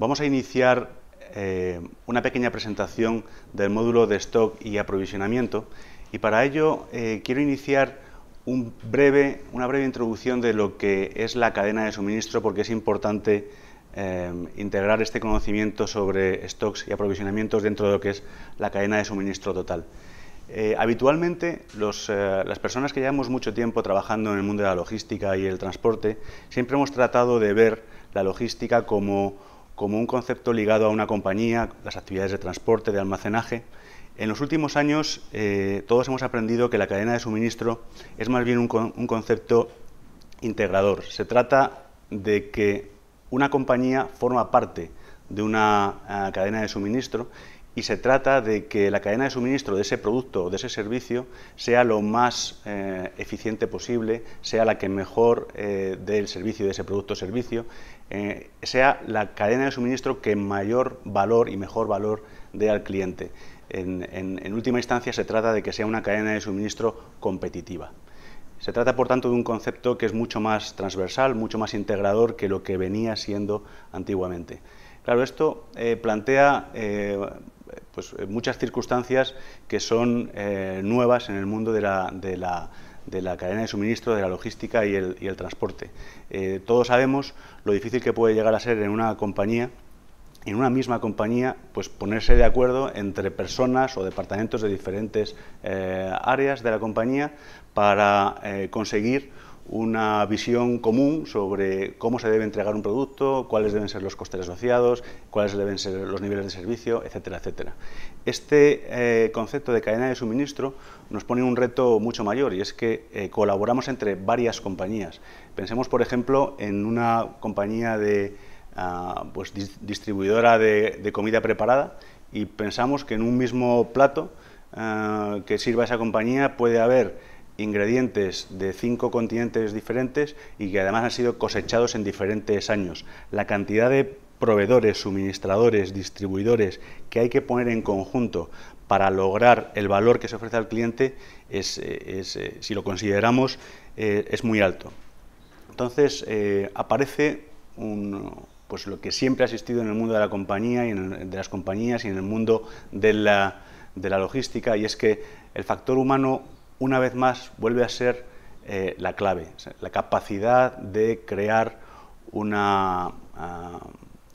Vamos a iniciar eh, una pequeña presentación del módulo de stock y aprovisionamiento y para ello eh, quiero iniciar una breve introducción de lo que es la cadena de suministro porque es importante eh, integrar este conocimiento sobre stocks y aprovisionamientos dentro de lo que es la cadena de suministro total. habitualmente las personas que llevamos mucho tiempo trabajando en el mundo de la logística y el transporte, siempre hemos tratado de ver la logística como como un concepto ligado a una compañía, las actividades de transporte, de almacenaje. En los últimos años eh, todos hemos aprendido que la cadena de suministro es más bien un concepto integrador. Se trata de que una compañía forma parte de una eh, cadena de suministro y se trata de que la cadena de suministro de ese producto o de ese servicio sea lo más eh, eficiente posible, sea la que mejor eh, dé el servicio de ese producto o servicio, eh, sea la cadena de suministro que mayor valor y mejor valor dé al cliente. En, última instancia se trata de que sea una cadena de suministro competitiva. Se trata, por tanto, de un concepto que es mucho más transversal, mucho más integrador que lo que venía siendo antiguamente. Claro, esto plantea pues, eh, muchas circunstancias que son eh, nuevas en el mundo de la, cadena de suministro, de la logística y el, transporte. Eh, todos sabemos lo difícil que puede llegar a ser en una compañía, en una misma compañía, pues ponerse de acuerdo entre personas o departamentos de diferentes áreas de la compañía para conseguir una visión común sobre cómo se debe entregar un producto, cuáles deben ser los costes asociados, cuáles deben ser los niveles de servicio, etcétera, etcétera. Este eh, concepto de cadena de suministro nos pone un reto mucho mayor y es que eh, colaboramos entre varias compañías. Pensemos, por ejemplo, en una compañía de ah, pues, distribuidora de, comida preparada y pensamos que en un mismo plato ah, que sirva esa compañía puede haber ingredientes de cinco continentes diferentes y que además han sido cosechados en diferentes años. La cantidad de proveedores, suministradores, distribuidores que hay que poner en conjunto para lograr el valor que se ofrece al cliente es, eh, eh, si lo consideramos, eh, es muy alto. Entonces aparece un, pues lo que siempre ha existido en el mundo de la compañía y en de las compañías y en el mundo de la, de la logística y es que el factor humano una vez más vuelve a ser eh, la clave, la capacidad de crear una, ah,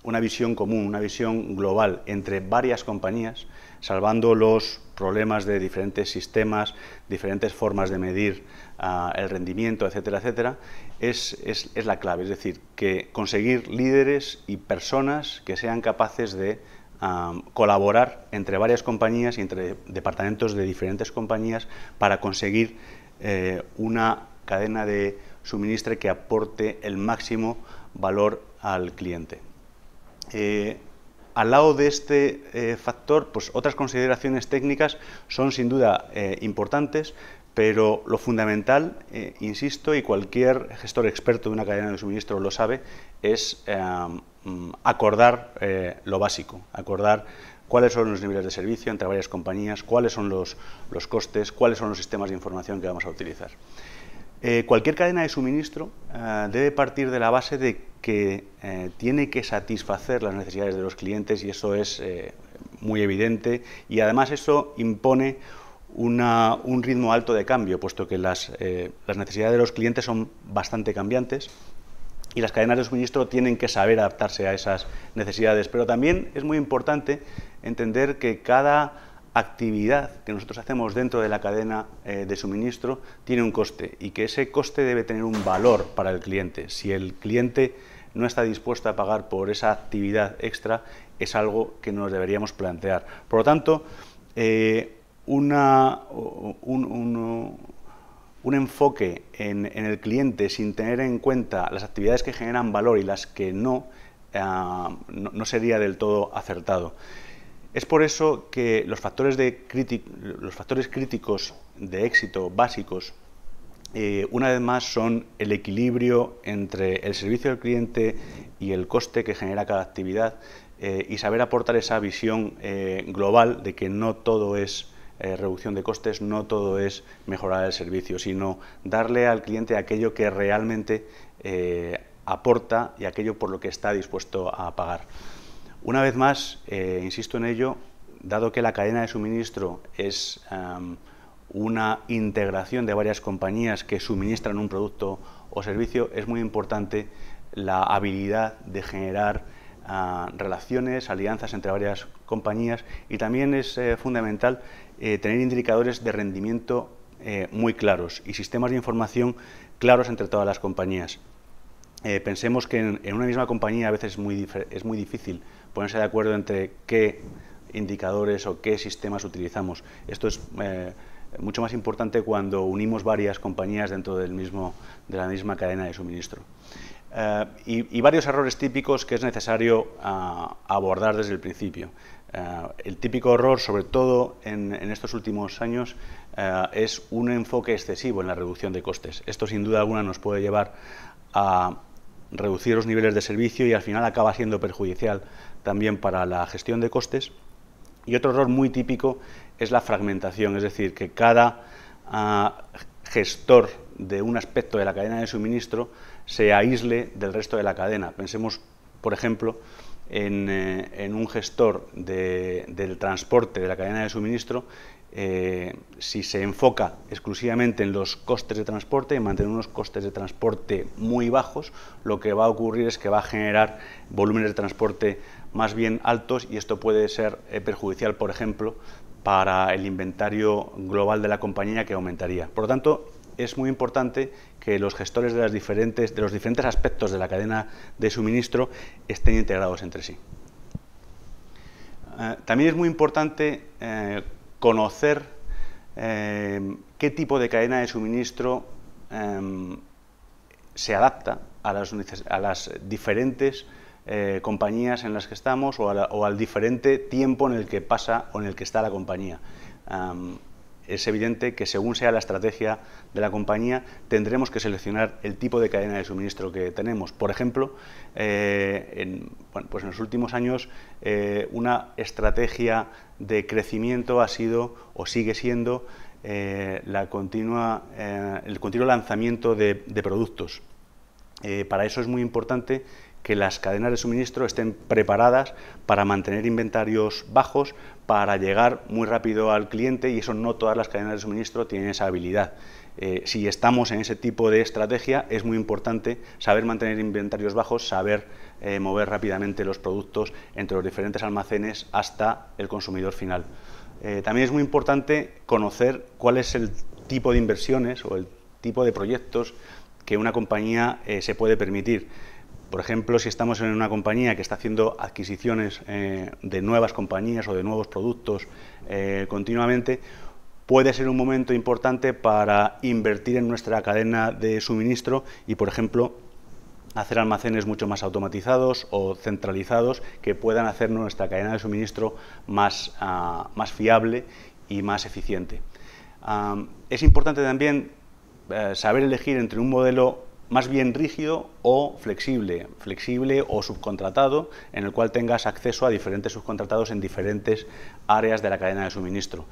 una visión común, una visión global entre varias compañías, salvando los problemas de diferentes sistemas, diferentes formas de medir ah, el rendimiento, etcétera, etcétera, es, la clave. Es decir, que conseguir líderes y personas que sean capaces de Um, colaborar entre varias compañías y entre departamentos de diferentes compañías para conseguir eh, una cadena de suministro que aporte el máximo valor al cliente. Eh, al lado de este eh, factor, pues otras consideraciones técnicas son sin duda importantes, pero lo fundamental, insisto, y cualquier gestor experto de una cadena de suministro lo sabe, es Mm, acordar eh, lo básico, acordar cuáles son los niveles de servicio entre varias compañías, cuáles son los, los costes, cuáles son los sistemas de información que vamos a utilizar. Eh, cualquier cadena de suministro eh, debe partir de la base de que tiene que satisfacer las necesidades de los clientes y eso es muy evidente y además eso impone un ritmo alto de cambio, puesto que las, las, necesidades de los clientes son bastante cambiantes y las cadenas de suministro tienen que saber adaptarse a esas necesidades. Pero también es muy importante entender que cada actividad que nosotros hacemos dentro de la cadena eh, de suministro tiene un coste y que ese coste debe tener un valor para el cliente. Si el cliente no está dispuesto a pagar por esa actividad extra, es algo que nos deberíamos plantear. Por lo tanto, eh, una, un, un enfoque en, el cliente sin tener en cuenta las actividades que generan valor y las que no, eh, no, sería del todo acertado. Es por eso que los factores, de los factores críticos de éxito básicos, eh, una vez más, son el equilibrio entre el servicio del cliente y el coste que genera cada actividad eh, y saber aportar esa visión global de que no todo es eh, reducción de costes, no todo es mejorar el servicio, sino darle al cliente aquello que realmente eh, aporta y aquello por lo que está dispuesto a pagar. Una vez más, eh, insisto en ello, dado que la cadena de suministro es una integración de varias compañías que suministran un producto o servicio, es muy importante la habilidad de generar ah, relaciones, alianzas entre varias compañías y también es fundamental eh, tener indicadores de rendimiento eh, muy claros y sistemas de información claros entre todas las compañías. Eh, pensemos que en, una misma compañía a veces es muy, difícil ponerse de acuerdo entre qué indicadores o qué sistemas utilizamos. Esto es mucho más importante cuando unimos varias compañías dentro del mismo, de la misma cadena de suministro. y, varios errores típicos que es necesario ah, abordar desde el principio. Eh, el típico error, sobre todo en, estos últimos años, eh, es un enfoque excesivo en la reducción de costes. Esto sin duda alguna nos puede llevar a reducir los niveles de servicio y al final acaba siendo perjudicial también para la gestión de costes. Y otro error muy típico es la fragmentación, es decir, que cada ah, gestor de un aspecto de la cadena de suministro se aísle del resto de la cadena. Pensemos, por ejemplo, eh, en, un gestor del transporte de la cadena de suministro, eh, si se enfoca exclusivamente en los costes de transporte, en mantener unos costes de transporte muy bajos, lo que va a ocurrir es que va a generar volúmenes de transporte más bien altos y esto puede ser eh, perjudicial, por ejemplo, para el inventario global de la compañía que aumentaría. Por lo tanto, es muy importante que los gestores de, los diferentes aspectos de la cadena de suministro estén integrados entre sí. Eh, también es muy importante eh, conocer eh, qué tipo de cadena de suministro em, se adapta a las, diferentes compañías en las que estamos o, al diferente tiempo en el que pasa o en el que está la compañía. Em, es evidente que según sea la estrategia de la compañía, tendremos que seleccionar el tipo de cadena de suministro que tenemos. Por ejemplo, eh, en, pues en los últimos años eh, una estrategia de crecimiento ha sido o sigue siendo eh, la continua, el continuo lanzamiento de productos. para eso es muy importante que las cadenas de suministro estén preparadas para mantener inventarios bajos, para llegar muy rápido al cliente y eso no todas las cadenas de suministro tienen esa habilidad. Eh, si estamos en ese tipo de estrategia, es muy importante saber mantener inventarios bajos, saber eh, mover rápidamente los productos entre los diferentes almacenes hasta el consumidor final. Eh, también es muy importante conocer cuál es el tipo de inversiones o el tipo de proyectos que una compañía se puede permitir. Por ejemplo, si estamos en una compañía que está haciendo adquisiciones eh, de nuevas compañías o de nuevos productos eh, continuamente, puede ser un momento importante para invertir en nuestra cadena de suministro y, por ejemplo, hacer almacenes mucho más automatizados o centralizados que puedan hacer nuestra cadena de suministro más, ah, más fiable y más eficiente. es importante también eh, saber elegir entre un modelo más bien rígido o flexible, flexible o subcontratado, en el cual tengas acceso a diferentes subcontratados en diferentes áreas de la cadena de suministro.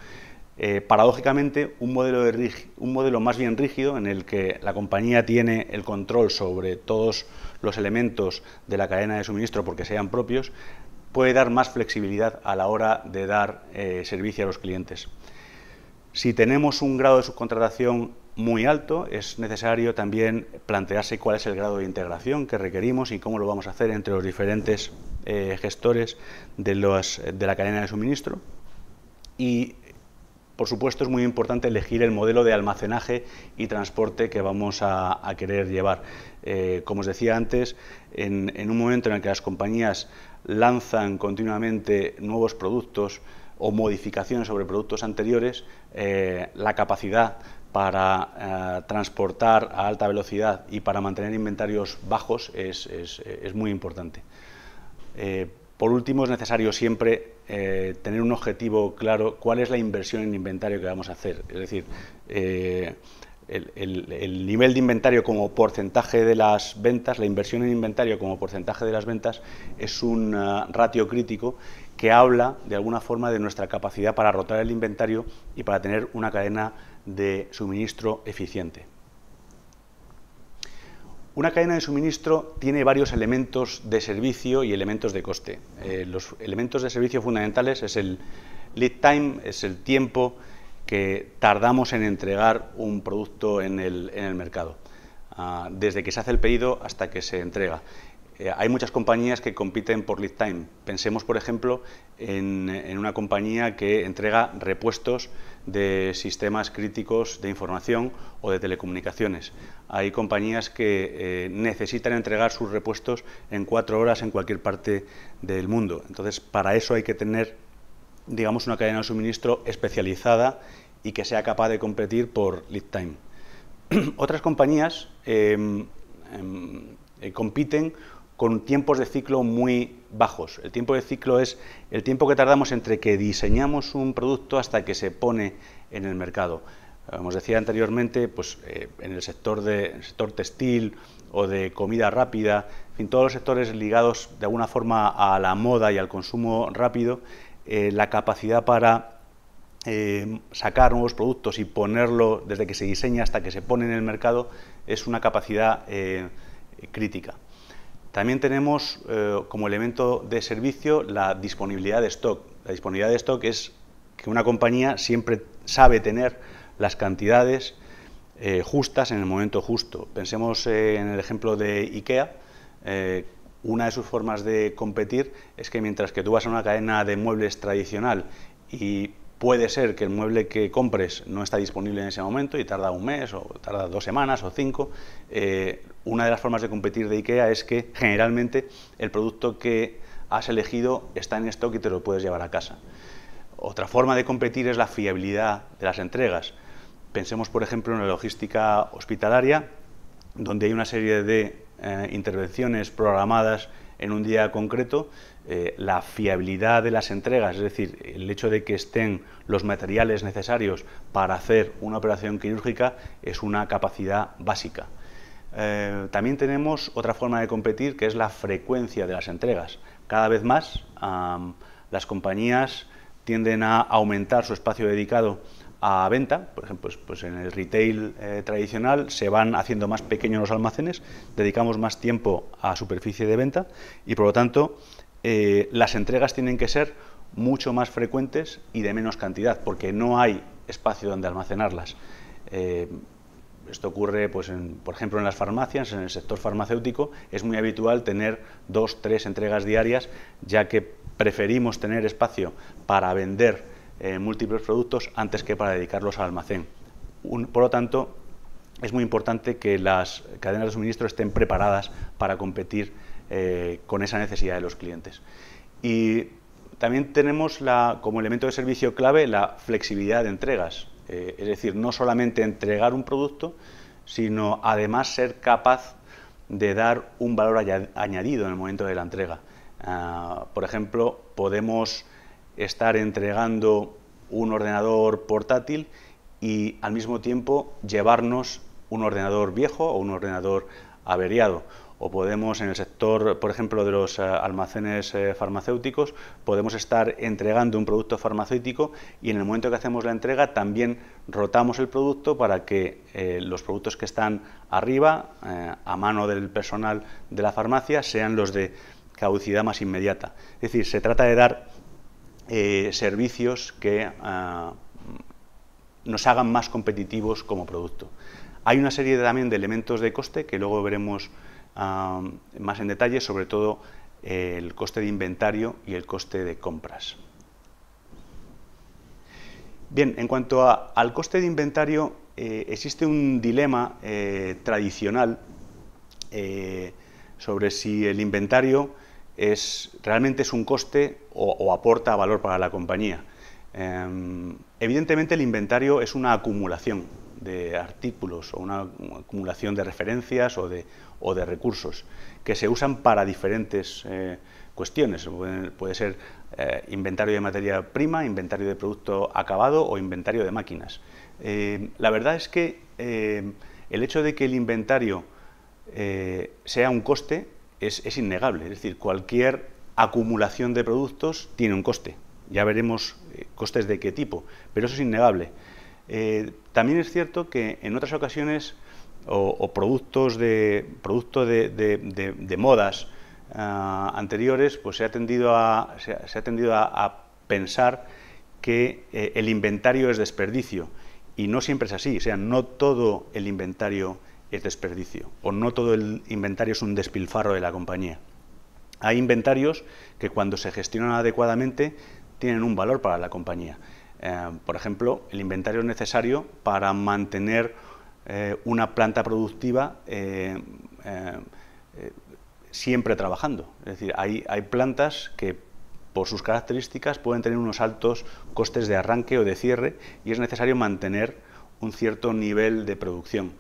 Eh, paradójicamente, un modelo, más bien rígido, en el que la compañía tiene el control sobre todos los elementos de la cadena de suministro porque sean propios, puede dar más flexibilidad a la hora de dar eh, servicio a los clientes. Si tenemos un grado de subcontratación muy alto, es necesario también plantearse cuál es el grado de integración que requerimos y cómo lo vamos a hacer entre los diferentes eh, gestores de, los, de la cadena de suministro. Y, por supuesto, es muy importante elegir el modelo de almacenaje y transporte que vamos a, querer llevar. Eh, como os decía antes, en, un momento en el que las compañías lanzan continuamente nuevos productos, o modificaciones sobre productos anteriores, eh, la capacidad para eh, transportar a alta velocidad y para mantener inventarios bajos es, muy importante. Eh, por último, es necesario siempre eh, tener un objetivo claro, cuál es la inversión en inventario que vamos a hacer. Es decir, el, nivel de inventario como porcentaje de las ventas, la inversión en inventario como porcentaje de las ventas es un ratio crítico que habla de alguna forma de nuestra capacidad para rotar el inventario y para tener una cadena de suministro eficiente. Una cadena de suministro tiene varios elementos de servicio y elementos de coste. Eh, los elementos de servicio fundamentales es el lead time, es el tiempo que tardamos en entregar un producto en el, mercado, ah, desde que se hace el pedido hasta que se entrega. Eh, hay muchas compañías que compiten por lead time. Pensemos, por ejemplo, en, una compañía que entrega repuestos de sistemas críticos de información o de telecomunicaciones. Hay compañías que eh, necesitan entregar sus repuestos en cuatro horas en cualquier parte del mundo. Entonces, para eso hay que tener, digamos, una cadena de suministro especializada y que sea capaz de competir por lead time. Otras compañías em, em, eh, compiten con tiempos de ciclo muy bajos. El tiempo de ciclo es el tiempo que tardamos entre que diseñamos un producto hasta que se pone en el mercado. Como os decía anteriormente, pues, eh, en el sector, de, sector textil o de comida rápida, en fin, todos los sectores ligados de alguna forma a la moda y al consumo rápido, eh, la capacidad para eh, sacar nuevos productos y ponerlo desde que se diseña hasta que se pone en el mercado es una capacidad crítica. También tenemos eh, como elemento de servicio la disponibilidad de stock. La disponibilidad de stock es que una compañía siempre sabe tener las cantidades eh, justas en el momento justo. Pensemos eh, en el ejemplo de IKEA. una de sus formas de competir es que mientras que tú vas a una cadena de muebles tradicional y Puede ser que el mueble que compres no está disponible en ese momento y tarda un mes o tarda dos semanas o cinco. Eh, una de las formas de competir de IKEA es que generalmente el producto que has elegido está en stock y te lo puedes llevar a casa. Otra forma de competir es la fiabilidad de las entregas. Pensemos, por ejemplo, en la logística hospitalaria, donde hay una serie de eh, intervenciones programadas en un día concreto eh, la fiabilidad de las entregas, es decir, el hecho de que estén los materiales necesarios para hacer una operación quirúrgica es una capacidad básica. Eh, también tenemos otra forma de competir que es la frecuencia de las entregas. Cada vez más las compañías tienden a aumentar su espacio dedicado a venta, por ejemplo, pues, pues en el retail eh, tradicional se van haciendo más pequeños los almacenes, dedicamos más tiempo a superficie de venta y por lo tanto eh, las entregas tienen que ser mucho más frecuentes y de menos cantidad, porque no hay espacio donde almacenarlas. Eh, esto ocurre, pues, por ejemplo, en las farmacias, en el sector farmacéutico, es muy habitual tener dos, tres entregas diarias, ya que preferimos tener espacio para vender eh, múltiples productos antes que para dedicarlos al almacén. por lo tanto, es muy importante que las cadenas de suministro estén preparadas para competir eh, con esa necesidad de los clientes. Y también tenemos la, como elemento de servicio clave la flexibilidad de entregas, eh, es decir, no solamente entregar un producto, sino además ser capaz de dar un valor añadido en el momento de la entrega. Ah, por ejemplo, podemos estar entregando un ordenador portátil y al mismo tiempo llevarnos un ordenador viejo o un ordenador averiado o podemos en el sector, por ejemplo, de los eh, almacenes eh, farmacéuticos, podemos estar entregando un producto farmacéutico y en el momento que hacemos la entrega también rotamos el producto para que eh, los productos que están arriba, a mano del personal de la farmacia, sean los de caducidad más inmediata. Es decir, se trata de dar servicios que ah, nos hagan más competitivos como producto. Hay una serie también de elementos de coste que luego veremos ah, más en detalle, sobre todo eh, el coste de inventario y el coste de compras. Bien, en cuanto al coste de inventario, eh, existe un dilema eh, tradicional sobre si el inventario es, realmente es un coste o aporta valor para la compañía. Em, evidentemente el inventario es una acumulación, de artículos o una acumulación de referencias o de, o de recursos que se usan para diferentes eh, cuestiones. Puede, ser eh, inventario de materia prima, inventario de producto acabado o inventario de máquinas. Eh, la verdad es que el hecho de que el inventario sea un coste es, es innegable. Es decir, cualquier acumulación de productos tiene un coste. Ya veremos costes de qué tipo, pero eso es innegable. Eh, también es cierto que en otras ocasiones o, productos de, producto de, modas ah, anteriores, pues se ha tendido a, se ha, tendido a, pensar que eh, el inventario es desperdicio y no siempre es así, o sea, no todo el inventario es desperdicio o no todo el inventario es un despilfarro de la compañía. Hay inventarios que cuando se gestionan adecuadamente tienen un valor para la compañía. Eh, por ejemplo, el inventario es necesario para mantener eh, una planta productiva eh, siempre trabajando. Es decir, hay, hay plantas que por sus características pueden tener unos altos costes de arranque o de cierre y es necesario mantener un cierto nivel de producción.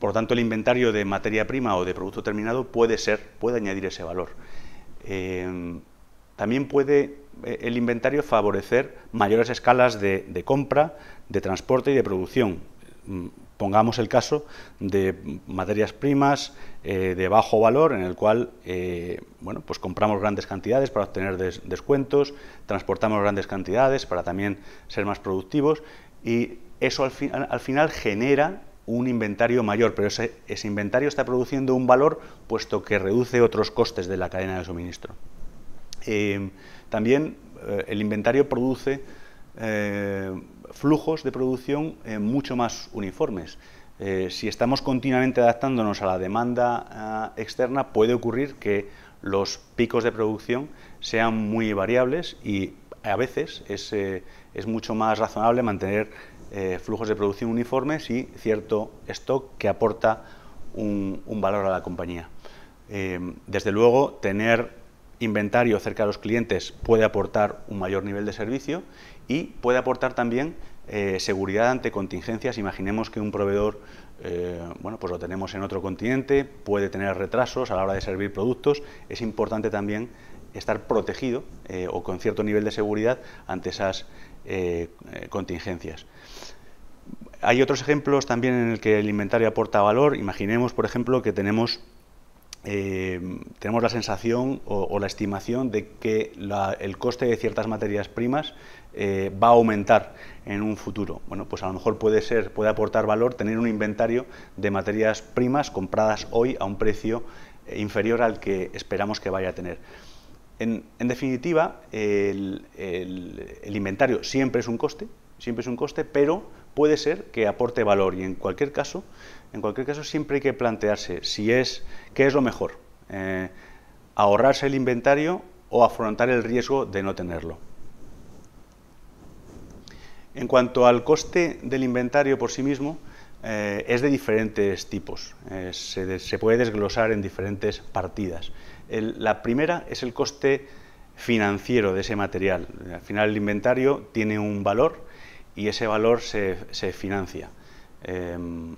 por tanto, el inventario de materia prima o de producto terminado puede ser, puede añadir ese valor. también puede eh, el inventario favorecer mayores escalas de, compra, de transporte y de producción. Mm, pongamos el caso de materias primas eh, de bajo valor, en el cual eh, bueno, pues compramos grandes cantidades para obtener descuentos, transportamos grandes cantidades para también ser más productivos y eso al, final genera un inventario mayor, pero ese inventario está produciendo un valor puesto que reduce otros costes de la cadena de suministro. Em, también eh, el inventario produce eh, flujos de producción eh, mucho más uniformes. si estamos continuamente adaptándonos a la demanda ah, externa, puede ocurrir que los picos de producción sean muy variables y a veces es, mucho más razonable mantener flujos de producción uniformes y cierto stock que aporta un, un valor a la compañía. Em, desde luego, tener inventario cerca de los clientes puede aportar un mayor nivel de servicio y puede aportar también eh, seguridad ante contingencias. Imaginemos que un proveedor, eh, bueno, pues lo tenemos en otro continente, puede tener retrasos a la hora de servir productos. Es importante también estar protegido eh, o con cierto nivel de seguridad ante esas contingencias. Hay otros ejemplos también en el que el inventario aporta valor. Imaginemos, por ejemplo, que tenemos eh, tenemos la sensación o, la estimación de que el coste de ciertas materias primas eh, va a aumentar en un futuro. Bueno, pues a lo mejor puede ser, puede aportar valor tener un inventario de materias primas compradas hoy a un precio eh, inferior al que esperamos que vaya a tener. En, definitiva, el, el inventario siempre es un coste, siempre es un coste, pero puede ser que aporte valor y en cualquier caso en cualquier caso, siempre hay que plantearse si es qué es lo mejor, eh, ahorrarse el inventario o afrontar el riesgo de no tenerlo. En cuanto al coste del inventario por sí mismo, eh, es de diferentes tipos, eh, se, puede desglosar en diferentes partidas. la primera es el coste financiero de ese material. Al final el inventario tiene un valor y ese valor se, financia. Em,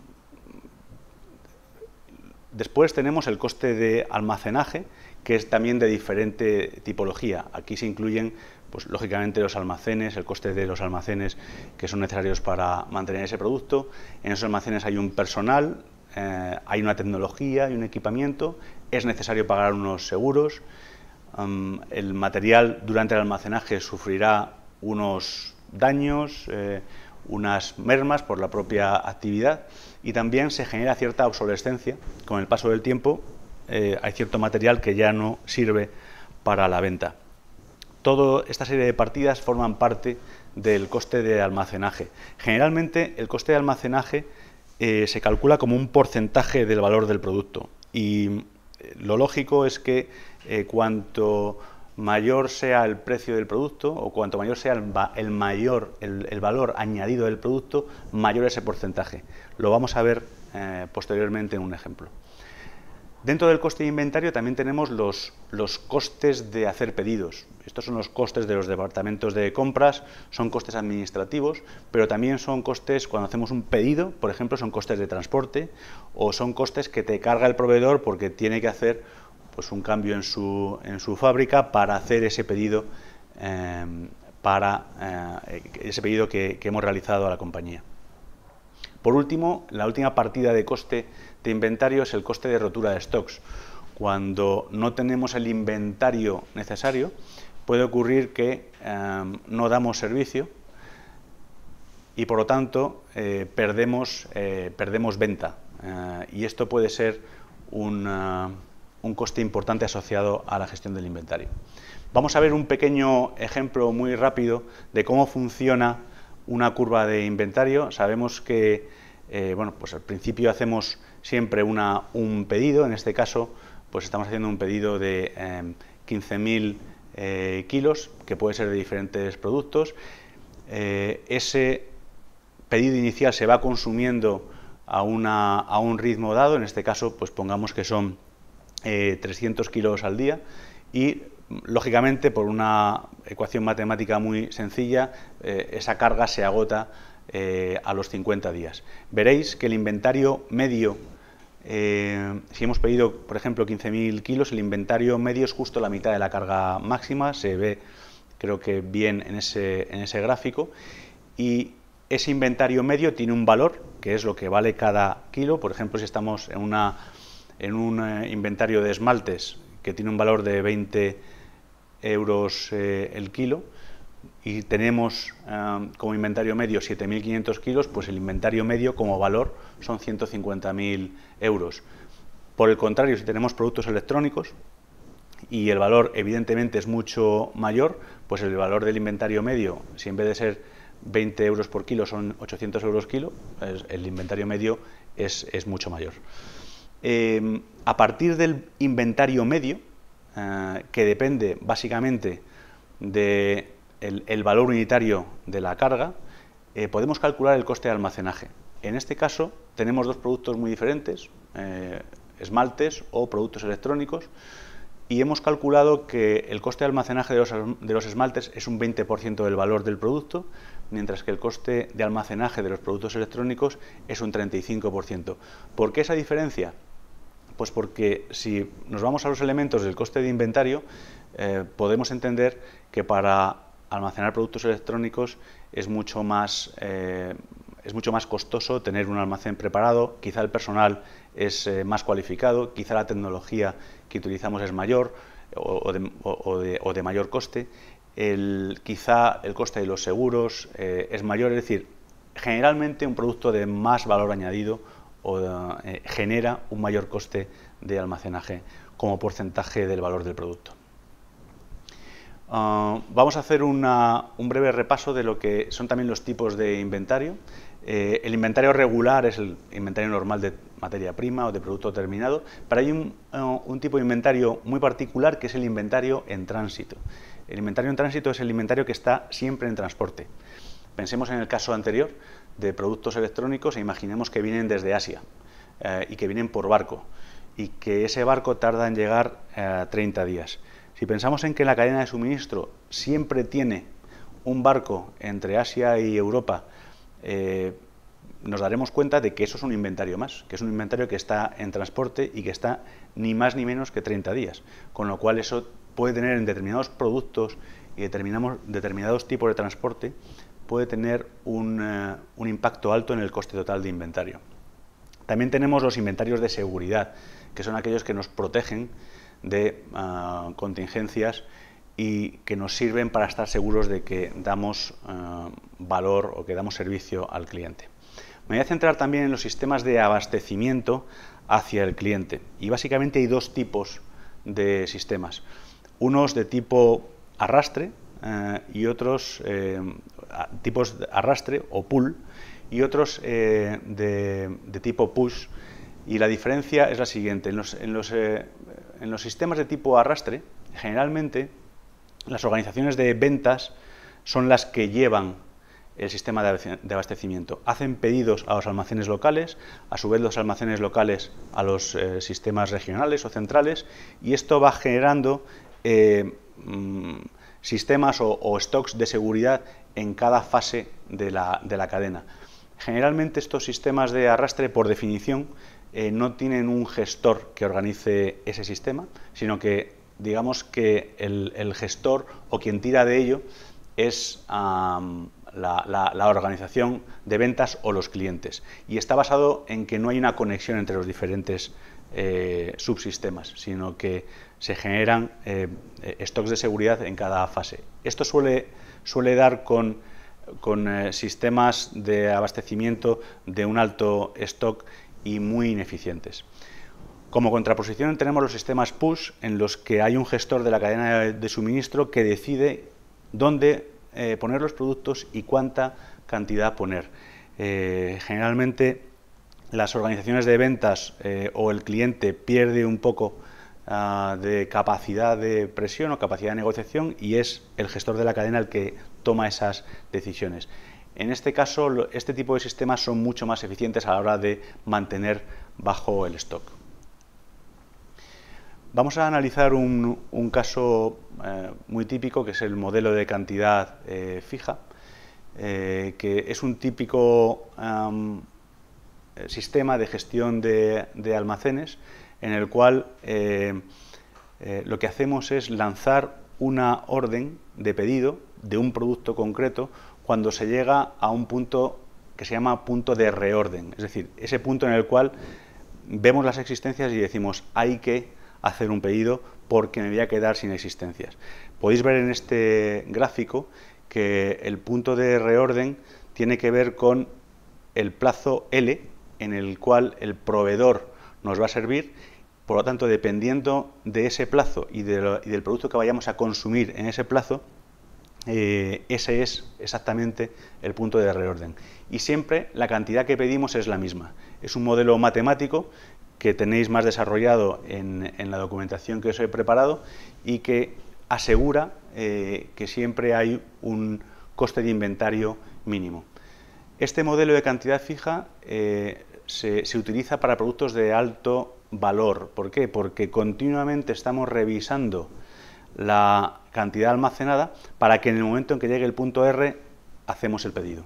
Después tenemos el coste de almacenaje, que es también de diferente tipología. Aquí se incluyen, pues, lógicamente, los almacenes, el coste de los almacenes que son necesarios para mantener ese producto. En esos almacenes hay un personal, eh, hay una tecnología, hay un equipamiento, es necesario pagar unos seguros. el material durante el almacenaje sufrirá unos daños, eh, unas mermas por la propia actividad y también se genera cierta obsolescencia. Con el paso del tiempo eh, hay cierto material que ya no sirve para la venta. Toda esta serie de partidas forman parte del coste de almacenaje. Generalmente el coste de almacenaje eh, se calcula como un porcentaje del valor del producto y eh, lo lógico es que cuanto mayor sea el precio del producto o cuanto mayor sea el, mayor el, valor añadido del producto, mayor ese porcentaje. Lo vamos a ver eh, posteriormente en un ejemplo. Dentro del coste de inventario también tenemos los, los costes de hacer pedidos. Estos son los costes de los departamentos de compras, son costes administrativos, pero también son costes cuando hacemos un pedido, por ejemplo, son costes de transporte o son costes que te carga el proveedor porque tiene que hacer pues, un cambio en su, fábrica para hacer ese pedido, em, para, eh, ese pedido que, hemos realizado a la compañía. Por último, la última partida de coste de inventario es el coste de rotura de stocks. Cuando no tenemos el inventario necesario, puede ocurrir que em, no damos servicio y por lo tanto eh, perdemos, eh, perdemos, venta. y esto puede ser un un coste importante asociado a la gestión del inventario. Vamos a ver un pequeño ejemplo muy rápido de cómo funciona una curva de inventario. Sabemos que eh, bueno, pues al principio hacemos siempre una, un pedido, en este caso pues estamos haciendo un pedido de 15.000 em, eh, kilos, que puede ser de diferentes productos. Eh, ese pedido inicial se va consumiendo a, a un ritmo dado, en este caso pues pongamos que son 300 eh, kilos al día y lógicamente por una ecuación matemática muy sencilla eh, esa carga se agota eh, a los 50 días. Veréis que el inventario medio, si hemos pedido por ejemplo 15.000 kilos, el inventario medio es justo la mitad de la carga máxima, se ve creo que bien en ese, en ese gráfico y ese inventario medio tiene un valor que es lo que vale cada kilo, por ejemplo si estamos en una en un eh, inventario de esmaltes que tiene un valor de 20 euros eh, el kilo y tenemos eh, como inventario medio 7.500 kilos, pues el inventario medio como valor son 150.000 euros. Por el contrario, si tenemos productos electrónicos y el valor evidentemente es mucho mayor, pues el valor del inventario medio, si en vez de ser 20 euros por kilo son 800 euros kilo, el inventario medio es mucho mayor. Em, a partir del inventario medio, ah, que depende básicamente del valor unitario de la carga, eh, podemos calcular el coste de almacenaje. En este caso tenemos dos productos muy diferentes, eh, esmaltes o productos electrónicos, y hemos calculado que el coste de almacenaje de los, de los esmaltes es un 20% del valor del producto, mientras que el coste de almacenaje de los productos electrónicos es un 35%. ¿Por qué esa diferencia? Pues porque si nos vamos a los elementos del coste de inventario, eh, podemos entender que para almacenar productos electrónicos es mucho más eh, es mucho más costoso tener un almacén preparado, quizá el personal es eh, más cualificado, quizá la tecnología que utilizamos es mayor o, de, mayor coste, quizá el coste de los seguros es mayor, es decir, generalmente un producto de más valor añadido o, eh, genera un mayor coste de almacenaje como porcentaje del valor del producto. Ah, vamos a hacer un breve repaso de lo que son también los tipos de inventario. Eh, el inventario regular es el inventario normal de materia prima o de producto terminado, pero hay eh, un tipo de inventario muy particular que es el inventario en tránsito. El inventario en tránsito es el inventario que está siempre en transporte. Pensemos en el caso anterior, de productos electrónicos e imaginemos que vienen desde Asia eh, y que vienen por barco y que ese barco tarda en llegar eh, a 30 días. Si pensamos en que la cadena de suministro siempre tiene un barco entre Asia y Europa, eh, nos daremos cuenta de que eso es un inventario más, que es un inventario que está en transporte y que está ni más ni menos que 30 días, con lo cual eso puede tener en determinados productos y determinados tipos de transporte puede tener eh, un, impacto alto en el coste total de inventario. También tenemos los inventarios de seguridad, que son aquellos que nos protegen de eh, contingencias y que nos sirven para estar seguros de que damos eh, valor o que damos servicio al cliente. Me voy a centrar también en los sistemas de abastecimiento hacia el cliente. Y básicamente hay dos tipos de sistemas. Unos de tipo arrastre y otros tipos de arrastre o pull y otros eh, de, tipo push. Y la diferencia es la siguiente. En los, eh, en, los, sistemas de tipo arrastre, generalmente las organizaciones de ventas son las que llevan el sistema de abastecimiento. Hacen pedidos a los almacenes locales, a su vez los almacenes locales a los eh, sistemas regionales o centrales, y esto va generando mm, sistemas o, stocks de seguridad en cada fase de la, cadena. Generalmente estos sistemas de arrastre, por definición, eh, no tienen un gestor que organice ese sistema, sino que digamos que el, gestor o quien tira de ello es la, organización de ventas o los clientes. Y está basado en que no hay una conexión entre los diferentes eh, subsistemas, sino que se generan eh, eh, stocks de seguridad en cada fase. Esto suele, dar con, eh, sistemas de abastecimiento de un alto stock y muy ineficientes. Como contraposición tenemos los sistemas push en los que hay un gestor de la cadena de suministro que decide dónde poner los productos y cuánta cantidad poner. generalmente las organizaciones de ventas o el cliente pierde un poco Ah, de capacidad de presión o capacidad de negociación y es el gestor de la cadena el que toma esas decisiones. En este caso, este tipo de sistemas son mucho más eficientes a la hora de mantener bajo el stock. Vamos a analizar un, caso eh, muy típico, que es el modelo de cantidad eh, fija, eh, que es un típico sistema de gestión de almacenes en el cual eh, eh, lo que hacemos es lanzar una orden de pedido de un producto concreto cuando se llega a un punto que se llama punto de reorden, es decir, ese punto en el cual vemos las existencias y decimos hay que hacer un pedido porque me voy a quedar sin existencias. Podéis ver en este gráfico que el punto de reorden tiene que ver con el plazo L en el cual el proveedor nos va a servir por lo tanto, dependiendo de ese plazo y, del producto que vayamos a consumir en ese plazo, eh, ese es exactamente el punto de reorden. Y siempre la cantidad que pedimos es la misma. Es un modelo matemático que tenéis más desarrollado en, la documentación que os he preparado y que asegura eh, que siempre hay un coste de inventario mínimo. Este modelo de cantidad fija eh, se, se utiliza para productos de alto valor. ¿Por qué? Porque continuamente estamos revisando la cantidad almacenada para que en el momento en que llegue el punto R hacemos el pedido.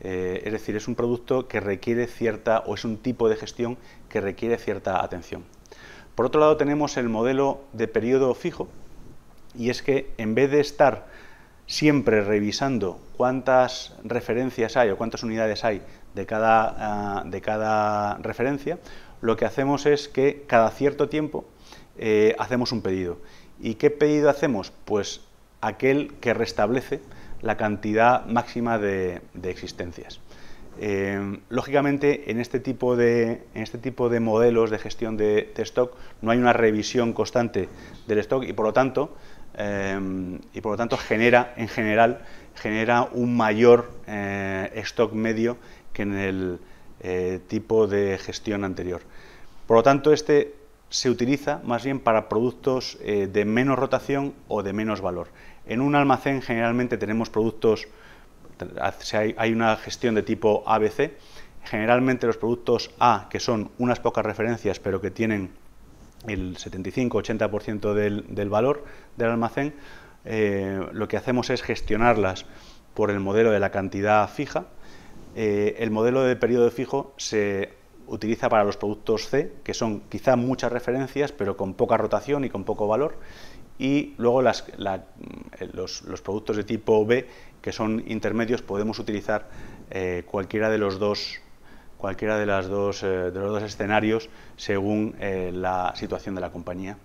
Eh, es decir, es un producto que requiere cierta, o es un tipo de gestión que requiere cierta atención. Por otro lado, tenemos el modelo de periodo fijo, y es que en vez de estar siempre revisando cuántas referencias hay o cuántas unidades hay de cada, ah, de cada referencia, lo que hacemos es que cada cierto tiempo eh, hacemos un pedido. ¿Y qué pedido hacemos? Pues aquel que restablece la cantidad máxima de, existencias. Eh, lógicamente, en este, tipo de, este tipo de modelos de gestión de, stock no hay una revisión constante del stock y por lo tanto, eh, y por lo tanto genera, en general, genera un mayor stock medio que en el, eh, tipo de gestión anterior. Por lo tanto, este se utiliza más bien para productos eh, de menos rotación o de menos valor. En un almacén generalmente tenemos productos, hay una gestión de tipo ABC, generalmente los productos A, que son unas pocas referencias pero que tienen el 75-80% del, valor del almacén, eh, lo que hacemos es gestionarlas por el modelo de la cantidad fija, eh, el modelo de periodo fijo se utiliza para los productos C, que son quizá muchas referencias, pero con poca rotación y con poco valor, y luego eh, los, productos de tipo B, que son intermedios, podemos utilizar eh, cualquiera de los dos cualquiera de, las dos, de los dos escenarios según la situación de la compañía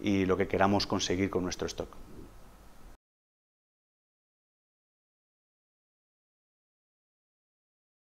y lo que queramos conseguir con nuestro stock.